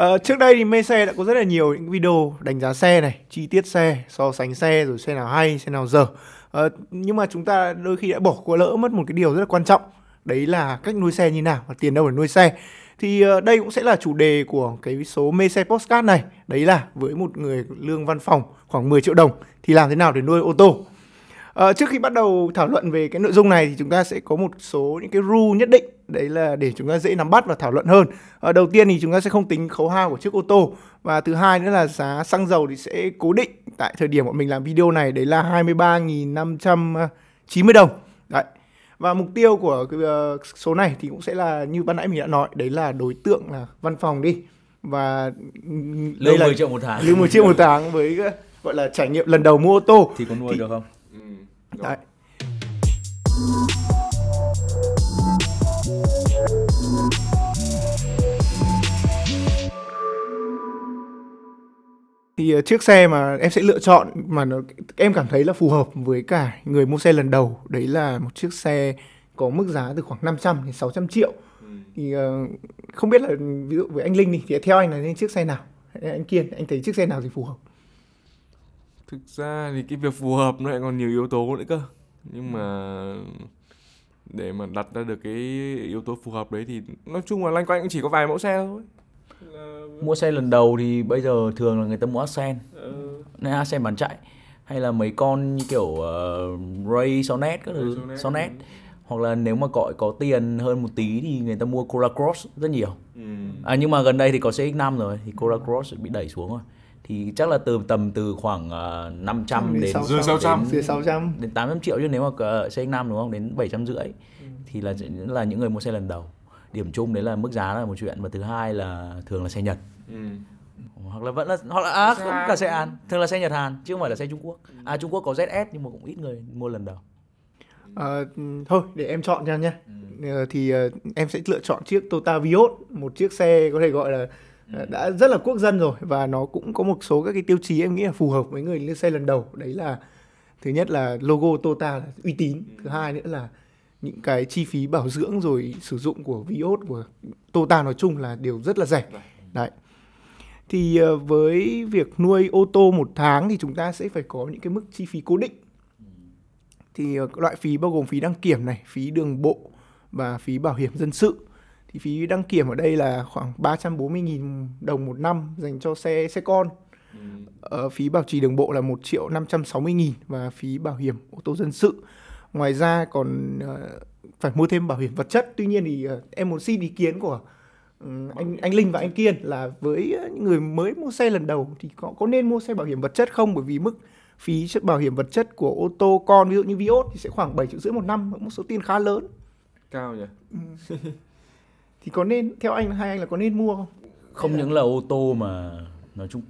Ờ, trước đây thì mê xe đã có rất là nhiều những video đánh giá xe này, chi tiết xe, so sánh xe rồi xe nào hay, xe nào dở. À, nhưng mà chúng ta đôi khi đã bỏ qua lỡ mất một cái điều rất là quan trọng, đấy là cách nuôi xe như nào và tiền đâu để nuôi xe. Thì à, đây cũng sẽ là chủ đề của cái số mê xe postcard này, đấy là với một người lương văn phòng khoảng 10 triệu đồng thì làm thế nào để nuôi ô tô. À, trước khi bắt đầu thảo luận về cái nội dung này thì chúng ta sẽ có một số những cái rule nhất định đấy là để chúng ta dễ nắm bắt và thảo luận hơn à, đầu tiên thì chúng ta sẽ không tính khấu hao của chiếc ô tô và thứ hai nữa là giá xăng dầu thì sẽ cố định tại thời điểm bọn mình làm video này đấy là 23.590 đồng đấy và mục tiêu của cái ờ, số này thì cũng sẽ là như ban nãy mình đã nói đấy là đối tượng là văn phòng đi và lương 10 triệu một tháng lương 10 triệu một tháng với ờ, gọi là trải nghiệm lần đầu mua ô tô thì có nuôi thì... được không ừ, Đấy thì ờ, chiếc xe mà em sẽ lựa chọn mà nó, em cảm thấy là phù hợp với cả người mua xe lần đầu đấy là một chiếc xe có mức giá từ khoảng 500 đến 600 triệu thì ờ, không biết là ví dụ với anh Linh thì, thì theo anh là nên chiếc xe nào anh Kiên anh thấy chiếc xe nào thì phù hợp thực ra thì cái việc phù hợp nó lại còn nhiều yếu tố nữa cơ nhưng ừ. mà để mà đặt ra được cái yếu tố phù hợp đấy thì nói chung là loanh quanh cũng chỉ có vài mẫu xe thôi mua xe lần đầu thì bây giờ thường là người ta mua Accent ừ. Ờ. nên Accent bán chạy hay là mấy con như kiểu uh, Ray Sonet các thứ Sonet, Ừ. hoặc là nếu mà gọi có tiền hơn một tí thì người ta mua Cora Cross rất nhiều ừ. à nhưng mà gần đây thì có CX5 rồi thì Cora Cross bị đẩy xuống rồi thì chắc là từ tầm từ khoảng uh, ờ, 500 đến, đến 600, đến, 600 đến 800 triệu chứ nếu mà xe X5 đúng không đến 750 rưỡi ừ. thì là là những người mua xe lần đầu điểm chung đấy là mức giá là một chuyện và thứ hai là thường là xe Nhật ừ. hoặc là vẫn là hoặc là à, xe cũng cả xe an thường là xe Nhật Hàn chứ không phải là xe Trung Quốc ừ. à Trung Quốc có ZS nhưng mà cũng ít người mua lần đầu À, thôi để em chọn cho nhé ừ. Ờ, thì à, em sẽ lựa chọn chiếc Toyota Vios một chiếc xe có thể gọi là đã rất là quốc dân rồi và nó cũng có một số các cái tiêu chí em nghĩ là phù hợp với người lên xe lần đầu đấy là thứ nhất là logo Tota là uy tín thứ hai nữa là những cái chi phí bảo dưỡng rồi sử dụng của Vios của Tota nói chung là đều rất là rẻ đấy thì ờ, với việc nuôi ô tô một tháng thì chúng ta sẽ phải có những cái mức chi phí cố định thì ờ, loại phí bao gồm phí đăng kiểm này phí đường bộ và phí bảo hiểm dân sự thì phí đăng kiểm ở đây là khoảng 340.000 đồng một năm dành cho xe xe con ở ừ. ờ, phí bảo trì đường bộ là 1 triệu 560 nghìn và phí bảo hiểm ô tô dân sự. Ngoài ra còn uh, phải mua thêm bảo hiểm vật chất. Tuy nhiên thì uh, em muốn xin ý kiến của ừ, anh anh Linh và anh Kiên là với những người mới mua xe lần đầu thì có có nên mua xe bảo hiểm vật chất không bởi vì mức phí bảo hiểm vật chất của ô tô con ví dụ như Vios thì sẽ khoảng 7 triệu rưỡi một năm một số tiền khá lớn. Cao nhỉ? Ừ. thì có nên theo anh hai anh là có nên mua không không những là ô tô mà nói chung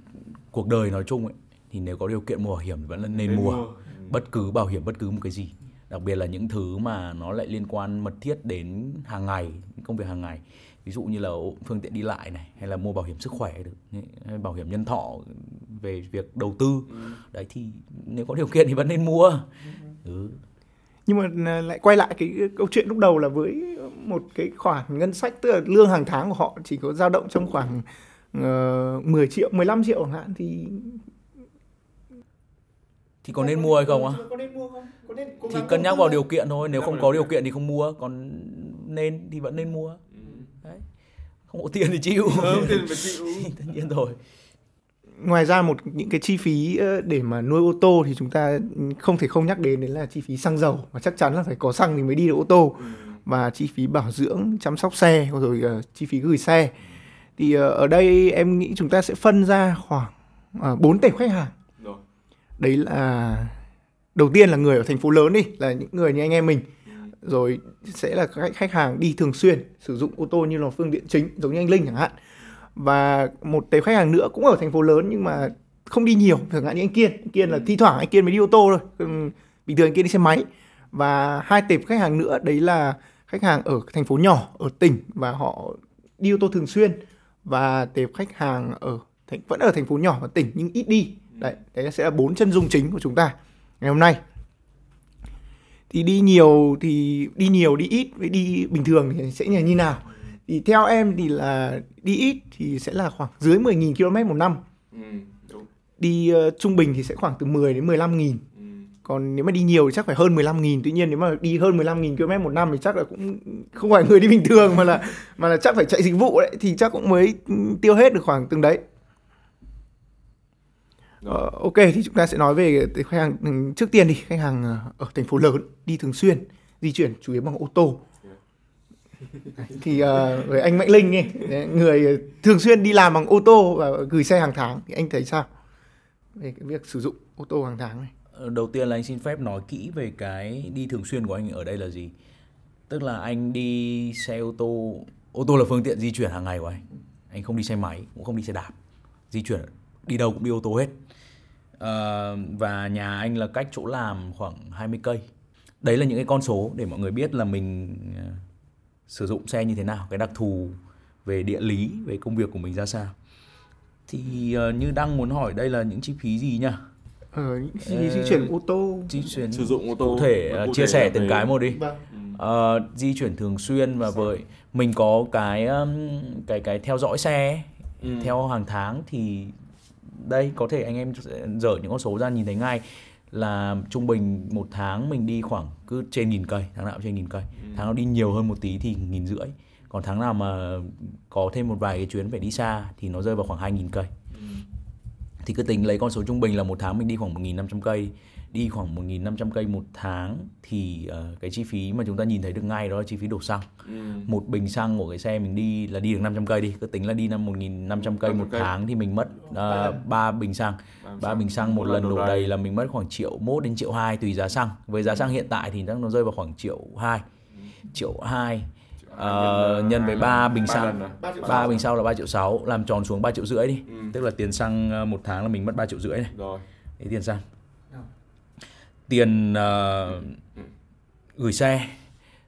cuộc đời nói chung ấy thì nếu có điều kiện mua bảo hiểm thì vẫn là nên, nên mua. mua ừ. bất cứ bảo hiểm bất cứ một cái gì đặc biệt là những thứ mà nó lại liên quan mật thiết đến hàng ngày công việc hàng ngày ví dụ như là phương tiện đi lại này hay là mua bảo hiểm sức khỏe được hay bảo hiểm nhân thọ về việc đầu tư ừ. đấy thì nếu có điều kiện thì vẫn nên mua ừ. ừ nhưng mà à, lại quay lại cái câu chuyện lúc đầu là với một cái khoản ngân sách tức là lương hàng tháng của họ chỉ có dao động trong khoảng uh, ờ, 10 triệu 15 triệu hạn thì thì có nên mua hay không ạ? thì cân nhắc vào điều kiện thôi, nếu không có điều kiện thì không mua, còn nên thì vẫn nên mua. Ừ. Đấy. Không có tiền thì chịu. Không tiền phải chịu. Tất nhiên rồi ngoài ra một những cái chi phí để mà nuôi ô tô thì chúng ta không thể không nhắc đến đấy là chi phí xăng dầu và chắc chắn là phải có xăng thì mới đi được ô tô và chi phí bảo dưỡng chăm sóc xe rồi uh, chi phí gửi xe thì uh, ở đây em nghĩ chúng ta sẽ phân ra khoảng ờ, bốn uh, tệp khách hàng đấy là đầu tiên là người ở thành phố lớn đi là những người như anh em mình ừ. rồi sẽ là các khách hàng đi thường xuyên sử dụng ô tô như là phương tiện chính giống như anh Linh chẳng hạn và một tệp khách hàng nữa cũng ở thành phố lớn nhưng mà không đi nhiều chẳng hạn như anh kiên anh kiên là thi thoảng anh kiên mới đi ô tô thôi bình thường anh kiên đi xe máy và hai tệp khách hàng nữa đấy là khách hàng ở thành phố nhỏ ở tỉnh và họ đi ô tô thường xuyên và tệp khách hàng ở thành, vẫn ở thành phố nhỏ và tỉnh nhưng ít đi đấy đấy sẽ là bốn chân dung chính của chúng ta ngày hôm nay thì đi nhiều thì đi nhiều đi ít với đi bình thường thì sẽ như nào thì theo em thì là đi ít thì sẽ là khoảng dưới 10.000 km một năm ừ, đúng. đi uh, trung bình thì sẽ khoảng từ 10 đến 15.000 ừ. còn nếu mà đi nhiều thì chắc phải hơn 15.000 tuy nhiên nếu mà đi hơn 15.000 km một năm thì chắc là cũng không phải người đi bình thường mà là mà là chắc phải chạy dịch vụ đấy thì chắc cũng mới tiêu hết được khoảng từng đấy Ờ, ok thì chúng ta sẽ nói về khách hàng trước tiên đi khách hàng ờ, ở thành phố lớn đi thường xuyên di chuyển chủ yếu bằng ô tô thì uh, với anh Mạnh Linh ấy, người thường xuyên đi làm bằng ô tô và gửi xe hàng tháng thì anh thấy sao về cái việc sử dụng ô tô hàng tháng này ờ, đầu tiên là anh xin phép nói kỹ về cái đi thường xuyên của anh ở đây là gì tức là anh đi xe ô tô ô tô là phương tiện di chuyển hàng ngày của anh anh không đi xe máy cũng không đi xe đạp di chuyển đi đâu cũng đi ô tô hết uh, và nhà anh là cách chỗ làm khoảng 20 cây đấy là những cái con số để mọi người biết là mình sử dụng xe như thế nào cái đặc thù về địa lý về công việc của mình ra sao thì uh, như đang muốn hỏi đây là những chi phí gì nhá ờ, những chi phí ờ, di chuyển ô tô di chuyển sử dụng ô tô cụ thể uh, chia sẻ từng cái một đi uh, di chuyển thường xuyên và với mình có cái um, cái cái theo dõi xe ừ. theo hàng tháng thì đây có thể anh em dở những con số ra nhìn thấy ngay là trung bình một tháng mình đi khoảng cứ trên nghìn cây tháng nào cũng trên nghìn cây ừ. tháng nào đi nhiều hơn một tí thì nghìn rưỡi còn tháng nào mà có thêm một vài cái chuyến phải đi xa thì nó rơi vào khoảng hai nghìn cây ừ. thì cứ tính lấy con số trung bình là một tháng mình đi khoảng một nghìn năm trăm cây đi khoảng 1.500 cây một tháng thì uh, cái chi phí mà chúng ta nhìn thấy được ngay đó là chi phí đổ xăng ừ. một bình xăng của cái xe mình đi là đi được 500 cây đi cứ tính là đi năm 1.500 cây một cây. tháng thì mình mất uh, bình xăng ba bình xăng một, lần đổ đầy. đầy là mình mất khoảng triệu mốt đến triệu hai tùy giá xăng với giá xăng hiện tại thì nó rơi vào khoảng triệu hai triệu hai Uh, nhân với 3 bình xăng 3 à? bình xăng là 3 triệu 6 làm tròn xuống 3 triệu rưỡi đi ừ. tức là tiền xăng một tháng là mình mất 3 triệu rưỡi này rồi Đấy, tiền xăng tiền uh, gửi xe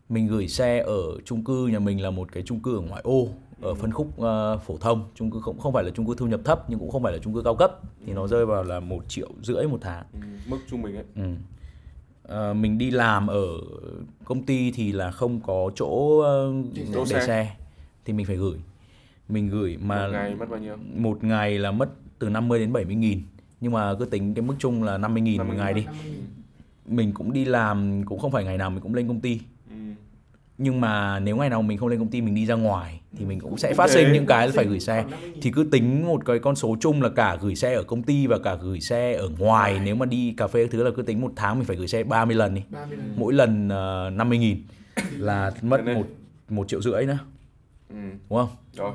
mình gửi xe ở chung cư nhà mình là một cái chung cư ở ngoại ô ở ừ. phân khúc uh, phổ thông chung cư không không phải là chung cư thu nhập thấp nhưng cũng không phải là chung cư cao cấp thì nó ừ. rơi vào là một triệu rưỡi một tháng ừ, mức trung bình ấy ừ. À, mình đi làm ở công ty thì là không có chỗ uh, để, xe. xe thì mình phải gửi mình gửi mà một ngày mất bao nhiêu một ngày là mất từ 50 đến 70 nghìn nhưng mà cứ tính cái mức chung là 50 nghìn 50 một ngày đi 50 mình cũng đi làm cũng không phải ngày nào mình cũng lên công ty ừ. nhưng mà nếu ngày nào mình không lên công ty mình đi ra ngoài thì ừ. mình cũng sẽ phát sinh những cái phải gửi xe thì cứ tính một cái con số chung là cả gửi xe ở công ty và cả gửi xe ở ngoài nếu mà đi cà phê thứ là cứ tính một tháng mình phải gửi xe 30 lần đi mỗi lần uh, mươi nghìn là mất một một triệu rưỡi nữa ừ. đúng không Rồi.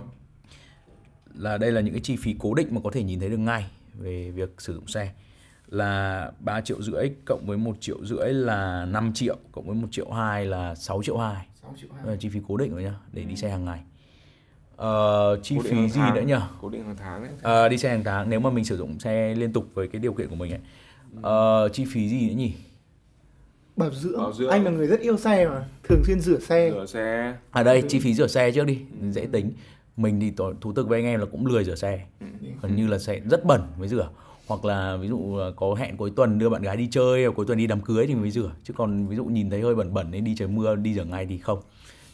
là đây là những cái chi phí cố định mà có thể nhìn thấy được ngay về việc sử dụng xe là 3 triệu rưỡi cộng với 1 triệu rưỡi là 5 triệu cộng với 1 triệu 2 là 6 triệu 2 6 triệu 2 ờ, chi phí cố định rồi nhá để đi ừ. xe hàng ngày uh, chi phí gì nữa nhỉ cố định hàng tháng đấy uh, đi xe hàng tháng nếu mà mình sử dụng xe liên tục với cái điều kiện của mình ấy uh, chi phí gì nữa nhỉ bảo dưỡng. bảo dưỡng anh là người rất yêu xe mà thường xuyên rửa xe rửa xe ở à, đây chi ừ. phí rửa xe trước đi dễ tính mình thì thú thực với anh em là cũng lười rửa xe gần như là xe rất bẩn mới rửa hoặc là ví dụ ờ, có hẹn cuối tuần đưa bạn gái đi chơi cuối tuần đi đám cưới thì mình mới rửa chứ còn ví dụ nhìn thấy hơi bẩn bẩn nên đi trời mưa đi rửa ngay thì không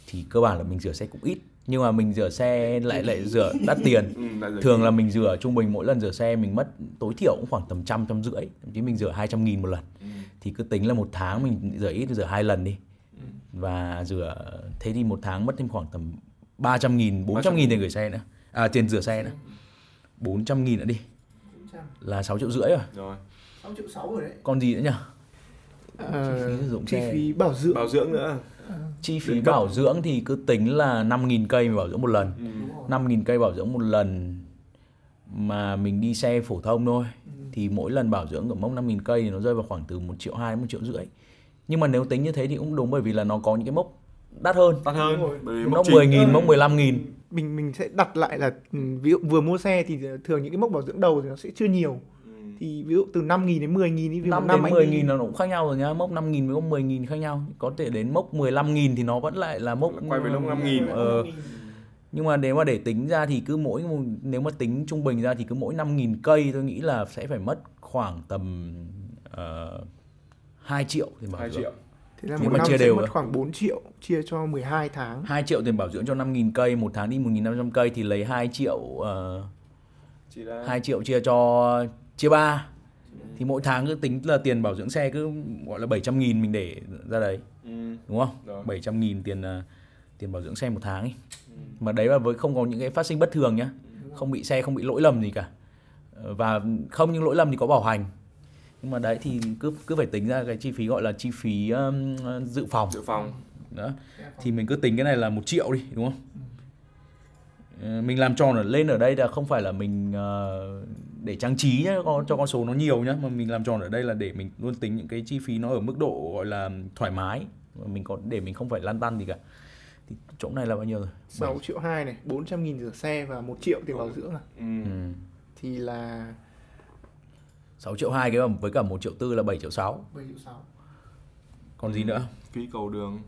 thì cơ bản là mình rửa xe cũng ít nhưng mà mình rửa xe lại lại rửa đắt tiền ừ, thường là mình rửa trung bình mỗi lần rửa xe mình mất tối thiểu cũng khoảng tầm trăm trăm rưỡi thậm chí mình rửa hai trăm nghìn một lần ừ. thì cứ tính là một tháng mình rửa ít rửa hai lần đi ừ. và rửa thế thì một tháng mất thêm khoảng tầm ba trăm nghìn bốn trăm nghìn tiền gửi xe nữa à tiền rửa xe nữa bốn trăm nghìn nữa đi là 6 triệu rưỡi rồi. Rồi. 6 triệu 6 rồi đấy. Còn gì nữa nhỉ? À, chi phí sử dụng chi xe. phí bảo dưỡng bảo dưỡng nữa à. chi phí Điện bảo cấp. dưỡng thì cứ tính là 5.000 cây bảo dưỡng một lần ừ. 5.000 cây bảo dưỡng một lần mà mình đi xe phổ thông thôi ừ. thì mỗi lần bảo dưỡng ở mốc 5.000 cây thì nó rơi vào khoảng từ 1 triệu 2 đến 1 triệu rưỡi nhưng mà nếu tính như thế thì cũng đúng bởi vì là nó có những cái mốc đắt hơn đắt hơn bởi vì nó 10 nghìn mốc 15 ừ. nghìn ừ mình mình sẽ đặt lại là ừ, ví dụ vừa mua xe thì thường những cái mốc bảo dưỡng đầu thì nó sẽ chưa nhiều ừ. thì ví dụ từ 5 nghìn đến 10 nghìn thì ví dụ 5, đến 10 nghìn nó cũng khác nhau rồi nhá mốc 5 nghìn với mốc 10 nghìn khác nhau có thể đến mốc 15 nghìn thì nó vẫn lại là mốc quay về mốc 5 nghìn ờ, nhưng mà nếu mà để tính ra thì cứ mỗi nếu mà tính trung bình ra thì cứ mỗi 5 nghìn cây tôi nghĩ là sẽ phải mất khoảng tầm uh, ờ, 2 triệu thì bảo 2 triệu Thế là Nhưng một năm chia đều mất à? khoảng 4 triệu chia cho 12 tháng. 2 triệu tiền bảo dưỡng cho 5.000 cây, một tháng đi 1.500 cây thì lấy 2 triệu uh, Chỉ là... 2 triệu chia cho chia 3. Thì mỗi tháng cứ tính là tiền bảo dưỡng xe cứ gọi là 700 000 mình để ra đấy. Ừ. Đúng không? Rồi. 700 000 tiền uh, tiền bảo dưỡng xe một tháng ấy. Ừ. Mà đấy là với không có những cái phát sinh bất thường nhá. Ừ. Không bị xe không bị lỗi lầm gì cả. Ờ, và không những lỗi lầm thì có bảo hành nhưng mà đấy thì cứ cứ phải tính ra cái chi phí gọi là chi phí um, dự phòng dự phòng đó thì mình cứ tính cái này là một triệu đi đúng không ờ, mình làm tròn ở lên ở đây là không phải là mình uh, để trang trí nhá, cho con số nó nhiều nhá mà mình làm tròn ở đây là để mình luôn tính những cái chi phí nó ở mức độ gọi là thoải mái mình có để mình không phải lăn tăn gì cả thì chỗ này là bao nhiêu rồi 6 triệu 2 này 400 nghìn rửa xe và 1 triệu tiền bảo ừ. dưỡng à ừ. ừ. thì là 6 triệu 2 cái mà với cả 1 triệu tư là 7 triệu 6 7 triệu 6 còn ừ. gì nữa phí cầu đường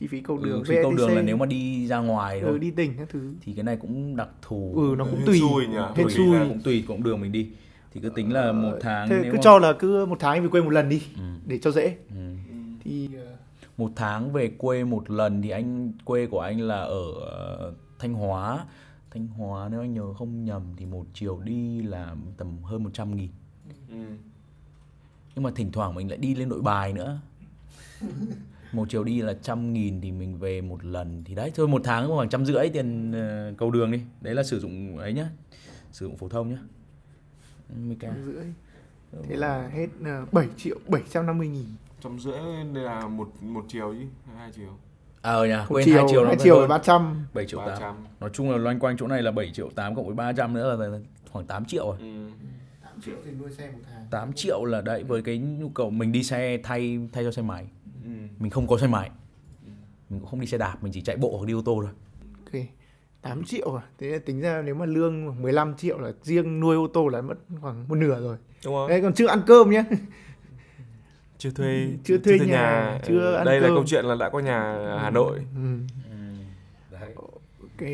chi phí cầu ừ, đường ừ, phí cầu đường là nếu mà đi ra ngoài rồi ừ, đi tỉnh các thứ thì cái này cũng đặc thù ừ nó cũng tùy xui nhỉ cũng tùy cộng đường mình đi thì cứ tính là một ờ, tháng Thế nếu cứ mà... cho là cứ một tháng về quê một lần đi ừ. để cho dễ ừ. thì ừ. Ờ, một tháng về quê một lần thì anh quê của anh là ở ờ, Thanh Hóa Thanh Hóa nếu anh nhớ không nhầm thì một chiều đi là tầm hơn 100 nghìn Ừ. nhưng mà thỉnh thoảng mình lại đi lên nội bài nữa một chiều đi là trăm nghìn thì mình về một lần thì đấy thôi một tháng khoảng trăm rưỡi tiền ờ, cầu đường đi đấy là sử dụng ấy nhá sử dụng phổ thông nhá trăm rưỡi ờ, thế là hết uh, ờ, 7 triệu 750 nghìn trăm rưỡi là một một chiều chứ hai chiều ờ à, ừ quên chiều, hai chiều hai chiều ba trăm bảy triệu tám nói chung là loanh quanh chỗ này là 7 triệu tám cộng với 300 nữa là khoảng 8 triệu rồi ừ triệu thì nuôi xe một tháng 8 triệu là đấy với cái nhu cầu mình đi xe thay thay cho xe máy ừ. mình không có xe máy mình cũng không đi xe đạp mình chỉ chạy bộ hoặc đi ô tô thôi ok 8 triệu à thế tính ra nếu mà lương 15 triệu là riêng nuôi ô tô là mất khoảng một nửa rồi đúng không đấy còn chưa ăn cơm nhé chưa thuê chưa thuê, thuê nhà, nhà chưa ừ, ăn đây cơm. là câu chuyện là đã có nhà ở Hà Nội ừ. Ừ. Đấy. ok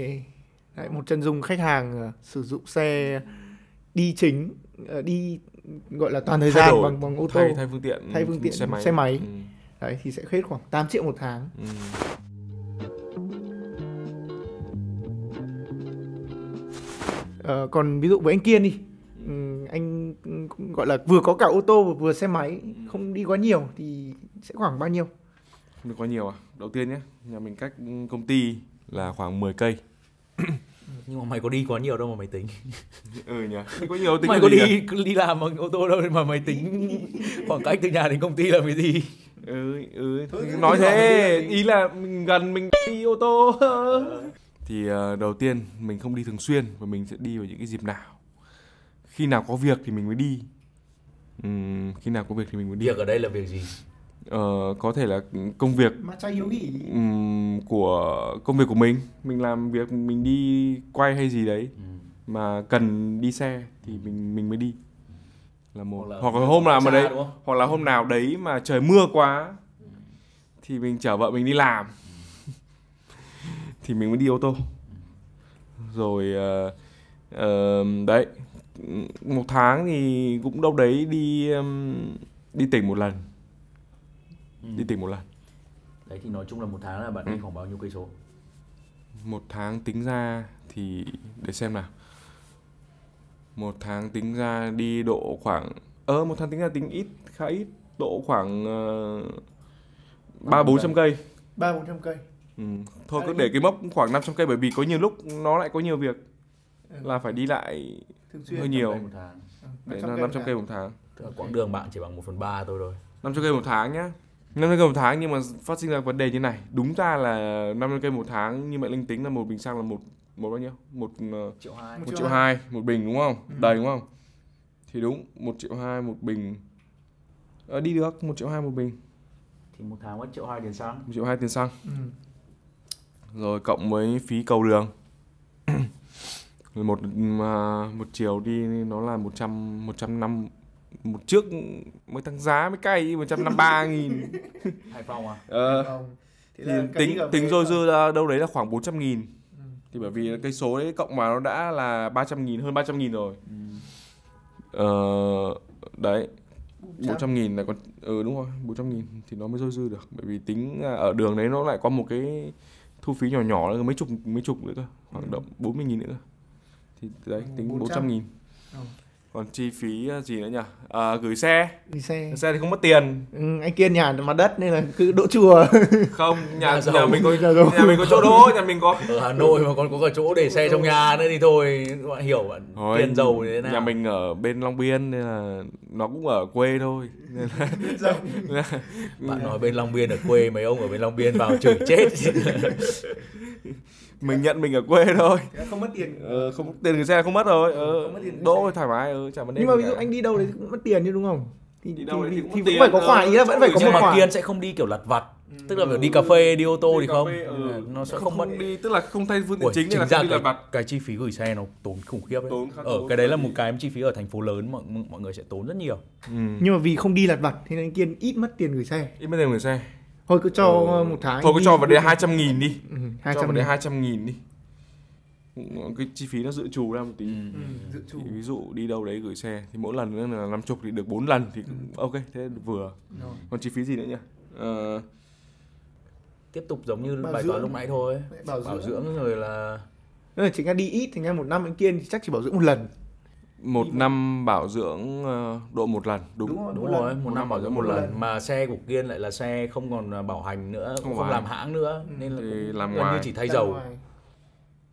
Đấy, một chân dung khách hàng à, sử dụng xe đi chính Ờ, đi gọi là toàn thời gian bằng bằng ô tô thay, thay phương tiện thay phương tiện xe máy, xe máy. Ừ. đấy thì sẽ hết khoảng 8 triệu một tháng ừ. Ờ, còn ví dụ với anh Kiên đi ừ, anh gọi là vừa có cả ô tô và vừa xe máy không đi quá nhiều thì sẽ khoảng bao nhiêu không đi quá nhiều à đầu tiên nhé nhà mình cách công ty là khoảng 10 cây nhưng mà mày có đi quá nhiều đâu mà mày tính ừ nhỉ có nhiều tính mày có đi à? đi làm bằng ô tô đâu mà mày tính khoảng cách từ nhà đến công ty là cái gì ừ ừ thôi, ừ, nói thế ý là mình gần mình đi ô tô thì ờ, đầu tiên mình không đi thường xuyên và mình sẽ đi vào những cái dịp nào khi nào có việc thì mình mới đi uhm, khi nào có việc thì mình mới đi việc ở đây là việc gì uh, có thể là công việc um, của công việc của mình mình làm việc mình đi quay hay gì đấy ừ. mà cần đi xe thì ừ. mình mình mới đi là một hoặc là, hoặc là hôm nào mà đấy hoặc là hôm nào đấy mà trời mưa quá ừ. thì mình chở vợ mình đi làm ừ. thì mình mới đi ô tô rồi uh, uh, đấy một tháng thì cũng đâu đấy đi um, đi tỉnh một lần Ừ. đi tìm một lần đấy thì nói chung là một tháng là bạn ừ. đi khoảng bao nhiêu cây số một tháng tính ra thì để xem nào một tháng tính ra đi độ khoảng ờ một tháng tính ra tính ít khá ít độ khoảng ờ, ba bốn trăm cây ba bốn trăm cây ừ. thôi à, cứ để cái mốc khoảng 500 cây bởi vì có nhiều lúc nó lại có nhiều việc ừ. là phải đi lại xuyên hơi nhiều để năm trăm cây một tháng. Quãng đường bạn chỉ bằng một phần ba thôi rồi trăm cây một tháng nhá năm cây một tháng nhưng mà phát sinh ra vấn đề như này đúng ra là năm cây một tháng như mẹ linh tính là một bình xăng là một một bao nhiêu một ờ, triệu hai một, triệu hai. một bình đúng không ừ. đầy đúng không thì đúng một triệu hai một bình à, đi được một triệu hai một bình thì một tháng mất triệu hai tiền xăng một triệu hai tiền xăng ừ. rồi cộng với phí cầu đường một một chiều đi nó là một trăm một trăm năm một trước mới tăng giá mới cay 153 nghìn Hải Phòng à? Ờ. Thì, thì tính tính rồi dư ra đâu đấy là khoảng 400 nghìn ừ. thì bởi vì cái số đấy cộng vào nó đã là 300 nghìn hơn 300 nghìn rồi ừ. ờ, đấy 400 nghìn là còn ừ đúng rồi 400 nghìn thì nó mới rơi dư được bởi vì tính à, ở đường đấy nó lại có một cái thu phí nhỏ nhỏ là mấy chục mấy chục nữa cơ khoảng ừ. động 40 nghìn nữa thì đấy tính 400, 400 nghìn ừ còn chi phí ờ, gì nữa nhỉ à, gửi xe gửi xe gửi xe thì không mất tiền ừ, anh kia nhà mặt đất nên là cứ đỗ chùa không nhà nhà, nhà mình có nhà, nhà mình có chỗ đỗ nhà mình có ở hà nội mà còn có cả chỗ để xe trong nhà nữa thì thôi các bạn hiểu bạn thôi, tiền dầu thế nào nhà mình ở bên long biên nên là nó cũng ở quê thôi nên là... bạn nói bên long biên ở quê mấy ông ở bên long biên vào chửi chết mình nhận mình ở quê thôi không mất tiền ờ, không tiền gửi xe không mất rồi ờ, đỗ thoải mái ừ, chả vấn đề nhưng mà ví dụ anh đi đâu đấy cũng mất tiền chứ đúng không thì, thì, đâu thì, thì, thì, thì cũng phải có khoản ý là vẫn phải có một khoản kiên sẽ không đi kiểu lặt vặt tức là ừ. phải đi cà phê đi ô tô đi thì không phê, ừ. nó sẽ không, không mất đi tức là không thay phương tiện chính, chính là ra cái, cái chi phí gửi xe nó tốn khủng khiếp ấy. Tốn, ở tốn, cái đấy là một cái chi phí ở thành phố lớn mọi mọi người sẽ tốn rất nhiều ừ. nhưng mà vì không đi lặt vặt thế nên kiên ít mất tiền gửi xe ít mất tiền gửi xe thôi cứ cho ừ. một tháng thôi cứ đi. cho vào đây 200 nghìn đi ừ, 200 cho vào đây 200 nghìn đi cái chi phí nó dự trù ra một tí ừ. ừ dự trù. ví dụ đi đâu đấy gửi xe thì mỗi lần là năm chục thì được 4 lần thì ừ. ok thế vừa rồi. còn chi phí gì nữa nhỉ à... tiếp tục giống như bảo bài toán lúc nãy thôi bảo, bảo dưỡng. dưỡng rồi là Nên là chính ra đi ít thì nghe một năm anh kiên thì chắc chỉ bảo dưỡng một lần một năm bảo dưỡng ờ, độ một lần đúng đúng, rồi, đúng, rồi một, năm bảo dưỡng một, lần. lần mà xe của kiên lại là xe không còn ờ, bảo hành nữa không, không làm hãng nữa ừ. nên là thì làm ngoài. như chỉ thay, dầu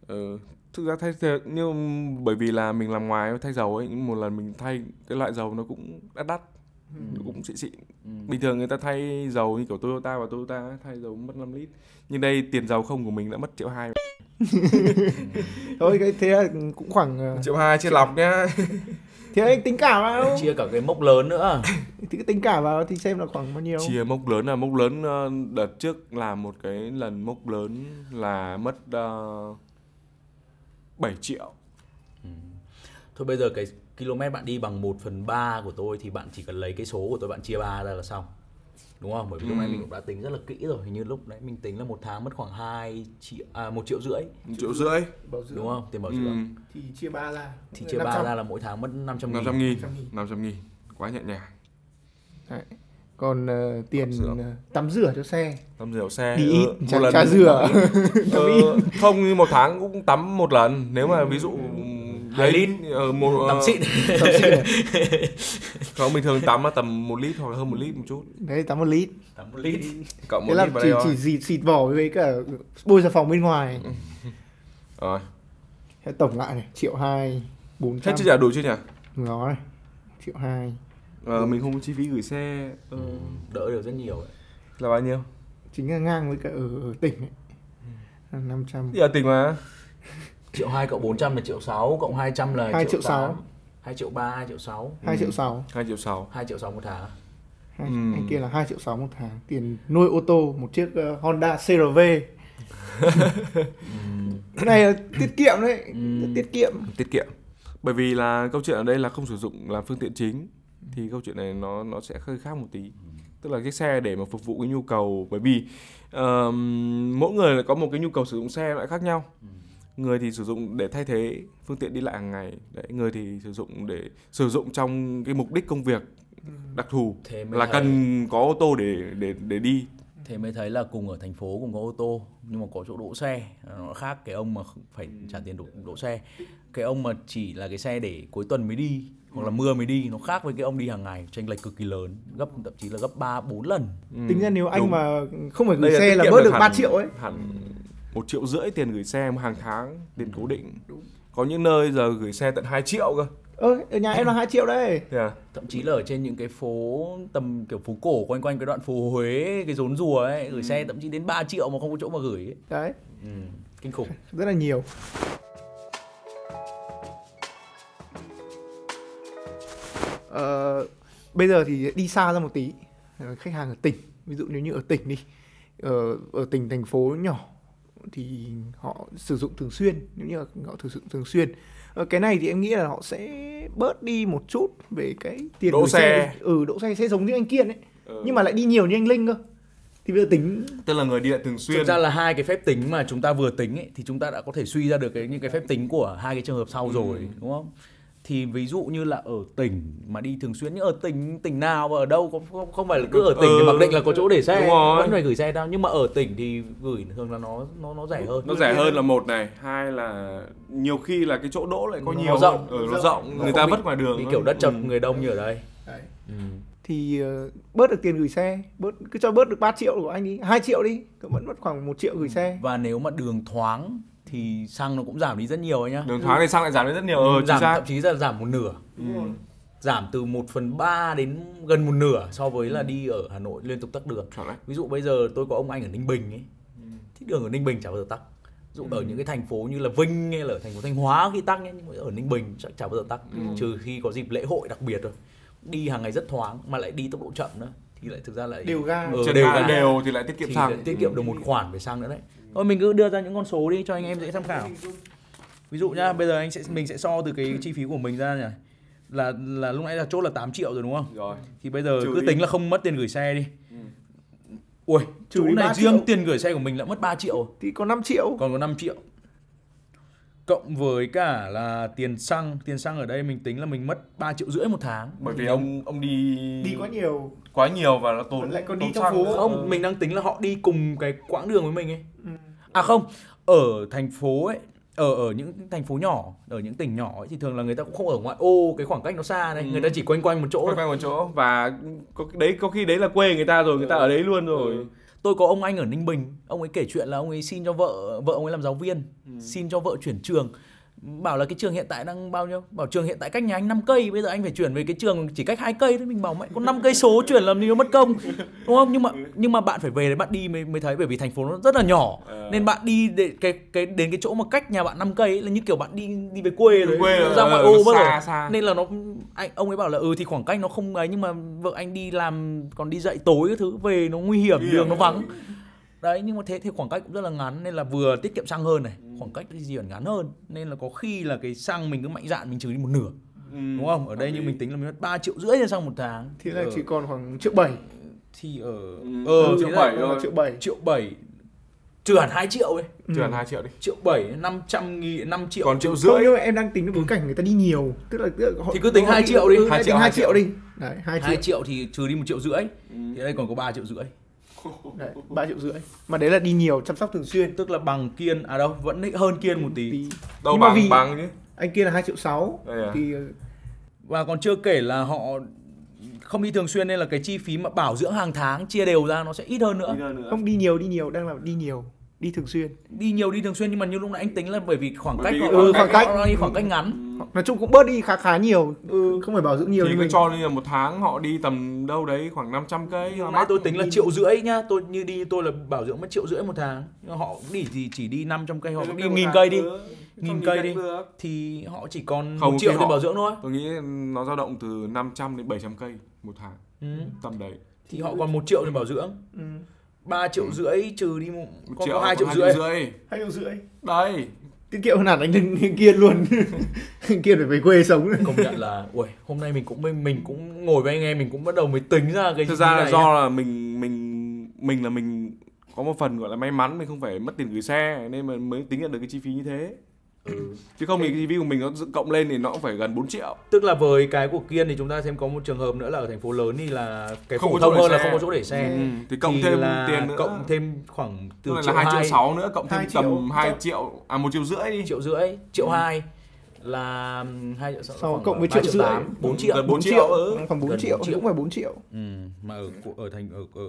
ừ, thực ra thay như bởi vì là mình làm ngoài thay dầu ấy nhưng một lần mình thay cái loại dầu nó cũng đắt đắt ừ. cũng xịn xịn ừ. bình thường người ta thay dầu như kiểu Toyota và Toyota thay dầu mất 5 lít nhưng đây tiền dầu không của mình đã mất triệu hai thôi cái thế là cũng khoảng ờ, triệu hai chia lọc nhá thế anh tính cả vào không chia cả cái mốc lớn nữa thì tính cả vào thì xem là khoảng bao nhiêu chia mốc lớn là mốc lớn ờ, đợt trước là một cái lần mốc lớn là mất uh, ờ, 7 triệu ừ. thôi bây giờ cái km bạn đi bằng 1 phần ba của tôi thì bạn chỉ cần lấy cái số của tôi bạn chia ba ra là xong đúng không bởi vì ừ. lúc này mình cũng đã tính rất là kỹ rồi hình như lúc đấy mình tính là một tháng mất khoảng hai triệu à một triệu rưỡi một triệu rưỡi đúng không tiền bảo ừ. dưỡng ừ. thì chia ba ra thì chia ba ra là mỗi tháng mất 500 nghìn năm trăm nghìn năm trăm nghìn quá nhẹ nhàng đấy. còn uh, tiền uh, tắm rửa cho xe tắm rửa xe đi ừ. ít ừ, một lần rửa ừ, ờ, không một tháng cũng tắm một lần nếu mà ví dụ ừ đấy lít ờ, một ờ, tắm xịn tắm xịn không bình thường tắm mà tầm một lít hoặc hơn một lít một chút đấy tắm một lít tắm một lít cộng một lít vào chỉ, đây chỉ xịt, xịt vỏ với cả bôi xà phòng bên ngoài ừ. rồi Thế tổng lại này triệu hai bốn hết chưa trả đủ chưa nhỉ đúng rồi triệu hai ờ, mình không có chi phí gửi xe ờ, ừ. đỡ được rất nhiều ấy. là bao nhiêu chính là ngang với cả ở, ở tỉnh ấy ừ. năm trăm ở tỉnh mà triệu hai cộng 400 là triệu 6 cộng 200 là 2 triệu 6 2 triệu 3, 2 triệu 6 2 triệu 6 2 triệu 6 2 triệu 6 một tháng hai, ừ. anh kia là 2 triệu 6 một tháng tiền nuôi ô tô một chiếc uh, Honda CRV cái này là tiết kiệm đấy ừ. tiết kiệm tiết kiệm bởi vì là câu chuyện ở đây là không sử dụng làm phương tiện chính thì câu chuyện này nó nó sẽ hơi khác một tí tức là chiếc xe để mà phục vụ cái nhu cầu bởi vì uh, mỗi người là có một cái nhu cầu sử dụng xe lại khác nhau ừ người thì sử dụng để thay thế phương tiện đi lại hàng ngày đấy người thì sử dụng để sử dụng trong cái mục đích công việc ừ. đặc thù là thấy... cần có ô tô để để để đi thế mới thấy là cùng ở thành phố cùng có ô tô nhưng mà có chỗ đỗ xe à, nó khác cái ông mà phải ừ. trả tiền đỗ, đỗ xe cái ông mà chỉ là cái xe để cuối tuần mới đi hoặc là ừ. mưa mới đi nó khác với cái ông đi hàng ngày tranh lệch cực kỳ lớn gấp thậm chí là gấp 3 4 lần ừ. tính ra nếu anh Đúng. mà không phải gửi xe là, là bớt được, được 3 triệu ấy hẳn một triệu rưỡi tiền gửi xe một hàng tháng tiền cố ừ, định có những nơi giờ gửi xe tận 2 triệu cơ ơ ừ, ở nhà em là 2 triệu đấy yeah. À? thậm chí là ở trên những cái phố tầm kiểu phố cổ quanh quanh cái đoạn phố Huế cái rốn rùa ấy gửi ừ. xe thậm chí đến 3 triệu mà không có chỗ mà gửi ấy. đấy ừ. kinh khủng rất là nhiều ờ, bây giờ thì đi xa ra một tí ờ, khách hàng ở tỉnh ví dụ nếu như ở tỉnh đi ở, ờ, ở tỉnh thành phố nhỏ thì họ sử dụng thường xuyên nếu như họ sử dụng thường xuyên ờ, cái này thì em nghĩ là họ sẽ bớt đi một chút về cái tiền đỗ xe. xe ừ đỗ xe sẽ giống như anh kiên ấy ừ. nhưng mà lại đi nhiều như anh linh cơ thì bây giờ tính tức là người đi lại thường xuyên thực ra là hai cái phép tính mà chúng ta vừa tính ấy, thì chúng ta đã có thể suy ra được cái những cái phép tính của hai cái trường hợp sau ừ. rồi đúng không thì ví dụ như là ở tỉnh mà đi thường xuyên nhưng ở tỉnh tỉnh nào và ở đâu có không, không phải là cứ ở tỉnh ừ. thì mặc định là có chỗ để xe Đúng rồi. vẫn phải gửi xe đâu nhưng mà ở tỉnh thì gửi thường là nó nó nó rẻ hơn nó rẻ hơn là một này hai là nhiều khi là cái chỗ đỗ lại có nó nhiều rộng ở ừ, nó rộng nó người ta bị, vất ngoài đường kiểu đất chật ừ. người đông như ở đây Đấy. Ừ. thì uh, bớt được tiền gửi xe bớt cứ cho bớt được 3 triệu của anh đi 2 triệu đi vẫn mất khoảng một triệu gửi ừ. xe và nếu mà đường thoáng thì xăng nó cũng giảm đi rất nhiều ấy nhá đường thoáng thì xăng lại giảm đi rất nhiều ờ, ừ, giảm thậm chí là giảm một nửa ừ. giảm từ 1 phần ba đến gần một nửa so với là đi ở Hà Nội liên tục tắc đường ví dụ bây giờ tôi có ông anh ở Ninh Bình ấy ừ. thì đường ở Ninh Bình chả bao giờ tắc dụ ừ. ở những cái thành phố như là Vinh hay là ở thành phố Thanh Hóa khi tắc nhé nhưng mà ở Ninh Bình chắc chả bao giờ tắc ừ. trừ khi có dịp lễ hội đặc biệt rồi đi hàng ngày rất thoáng mà lại đi tốc độ chậm nữa thì lại thực ra lại đều ga ừ, đều, đều thì lại tiết kiệm thì xăng tiết kiệm ừ. được một khoản về xăng nữa đấy thôi mình cứ đưa ra những con số đi cho anh em dễ tham khảo ví dụ nhá bây giờ anh sẽ mình sẽ so từ cái chi phí của mình ra nhỉ là là lúc nãy là chốt là 8 triệu rồi đúng không rồi thì bây giờ Trừ cứ đi. tính là không mất tiền gửi xe đi ừ. ui chú này riêng triệu. tiền gửi xe của mình đã mất 3 triệu thì còn 5 triệu còn có 5 triệu cộng với cả là tiền xăng tiền xăng ở đây mình tính là mình mất 3 triệu rưỡi một tháng bởi vì ông ông đi đi quá nhiều quá nhiều và nó tốn lại còn đi trong phố không ừ. mình đang tính là họ đi cùng cái quãng đường với mình ấy ừ. à không ở thành phố ấy ở ở những thành phố nhỏ ở những tỉnh nhỏ ấy, thì thường là người ta cũng không ở ngoại ô cái khoảng cách nó xa đấy ừ. người ta chỉ quanh quanh một chỗ quanh quanh một chỗ và có, đấy có khi đấy là quê người ta rồi người ta ừ. ở đấy luôn rồi ừ tôi có ông anh ở ninh bình ông ấy kể chuyện là ông ấy xin cho vợ vợ ông ấy làm giáo viên ừ. xin cho vợ chuyển trường bảo là cái trường hiện tại đang bao nhiêu bảo trường hiện tại cách nhà anh 5 cây bây giờ anh phải chuyển về cái trường chỉ cách hai cây thôi mình bảo mẹ có 5 cây số chuyển làm gì mất công đúng không nhưng mà nhưng mà bạn phải về đấy bạn đi mới mới thấy bởi vì thành phố nó rất là nhỏ ờ. nên bạn đi để cái cái đến cái chỗ mà cách nhà bạn 5 cây là như kiểu bạn đi đi về quê rồi quê ra ngoại ờ, ô mất rồi xa. nên là nó anh ông ấy bảo là ừ thì khoảng cách nó không ấy nhưng mà vợ anh đi làm còn đi dạy tối cái thứ về nó nguy hiểm đường nó vắng đấy nhưng mà thế thì khoảng cách cũng rất là ngắn nên là vừa tiết kiệm xăng hơn này khoảng cách di chuyển ngắn hơn nên là có khi là cái xăng mình cứ mạnh dạn mình trừ đi một nửa ừ, đúng không ở đây như mình tính là mình mất ba triệu rưỡi trên xăng một tháng thì là ở... chỉ còn khoảng triệu bảy thì ở ừ, ừ, triệu bảy triệu bảy triệu bảy trừ hẳn hai triệu ấy ừ. trừ hẳn hai triệu đi triệu bảy năm trăm nghìn năm triệu còn triệu rưỡi không, nhưng mà em đang tính cái bối ừ. cảnh người ta đi nhiều tức là, tức là họ, thì cứ tính hai triệu đi hai triệu hai triệu đi hai triệu. thì trừ đi một triệu rưỡi thì đây còn có ba triệu rưỡi đấy, 3 triệu rưỡi mà đấy là đi nhiều chăm sóc thường xuyên tức là bằng kiên à đâu vẫn hơn kiên một tí, tí. đâu Nhưng bằng mà vì bằng chứ anh kia là hai triệu sáu à. thì ờ, và còn chưa kể là họ không đi thường xuyên nên là cái chi phí mà bảo dưỡng hàng tháng chia đều ra nó sẽ ít hơn nữa, ít hơn nữa. không đi nhiều đi nhiều đang là đi nhiều đi thường xuyên đi nhiều đi thường xuyên nhưng mà như lúc nãy anh tính là bởi vì khoảng cách ừ, khoảng cách họ đi khoảng cách ngắn nói chung cũng bớt đi khá khá nhiều ừ. không phải bảo dưỡng nhiều thì cứ mình... cho nên là một tháng họ đi tầm đâu đấy khoảng 500 cây nhưng mà tôi tính là triệu rưỡi nhá tôi như đi tôi là bảo dưỡng mất triệu rưỡi một tháng nhưng họ đi gì chỉ đi 500 cây họ đi ừ, nghìn cây đi nghìn cây đi thì họ chỉ còn không, triệu để bảo dưỡng thôi tôi nghĩ nó dao động từ 500 đến 700 cây một tháng ừ. tầm đấy thì họ còn một triệu để bảo dưỡng ừ. 3 ừ. triệu ừ. rưỡi trừ đi một con triệu, có 2 triệu, triệu rưỡi. 2 triệu rưỡi. đây, Tiết kiệm hơn hẳn anh Linh kia luôn. kia phải về quê sống. Công nhận là ui, hôm nay mình cũng mình, cũng ngồi với anh em mình cũng bắt đầu mới tính ra cái Thực ra là do là mình mình mình là mình có một phần gọi là may mắn mình không phải mất tiền gửi xe nên mà mới tính nhận được cái chi phí như thế Ừ. Chứ không thì TV của mình nó cộng lên thì nó cũng phải gần 4 triệu. Tức là với cái của Kiên thì chúng ta xem có một trường hợp nữa là ở thành phố lớn thì là cái không phổ thông hơn xe. là không có chỗ để xe. Ừ. Thì cộng thì thêm là tiền nữa. cộng thêm khoảng từ là triệu 2 triệu 6 nữa cộng thêm 2 triệu, tầm 2 triệu à một triệu rưỡi đi. Triệu rưỡi, triệu ừ. là hai triệu sáu Sau cộng với triệu rưỡi bốn triệu. Gần 4 triệu. Ừ. Khoảng 4 triệu, cũng phải 4 triệu. Ừ, mà ở ở thành ở ở,